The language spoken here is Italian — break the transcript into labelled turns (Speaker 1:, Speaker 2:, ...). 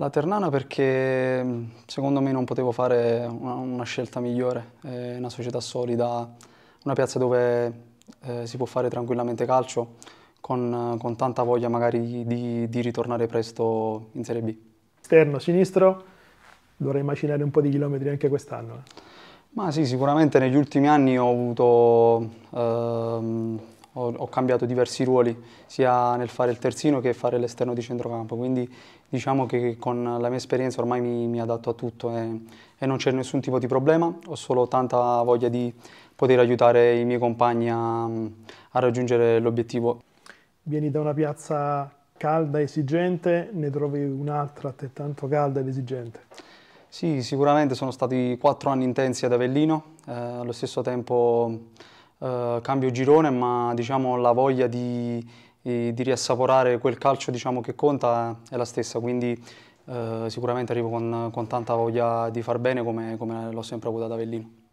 Speaker 1: La Ternana perché mm, secondo me non potevo fare una, una scelta migliore, è una società solida, una piazza dove eh, si può fare tranquillamente calcio, con, con tanta voglia magari di, di, ritornare presto in Serie B.
Speaker 2: Esterno, sinistro, dovrei macinare un po' di chilometri anche quest'anno. Eh. Ma
Speaker 1: sì, sicuramente negli ultimi anni ho avuto... Ehm, ho, ho, cambiato diversi ruoli, sia nel fare il terzino che fare l'esterno di centrocampo, quindi diciamo che con la mia esperienza ormai mi, mi adatto a tutto e, e non c'è nessun tipo di problema, ho solo tanta voglia di poter aiutare i miei compagni a, a raggiungere l'obiettivo.
Speaker 2: Vieni da una piazza calda, esigente, ne trovi un'altra altrettanto calda ed esigente?
Speaker 1: Sì, sicuramente sono stati quattro anni intensi ad Avellino, eh, allo stesso tempo eh, cambio girone, ma diciamo, la voglia di, eh, di, riassaporare quel calcio diciamo, che conta è la stessa, quindi eh, sicuramente arrivo con, con, tanta voglia di far bene come, come l'ho sempre avuto ad Avellino.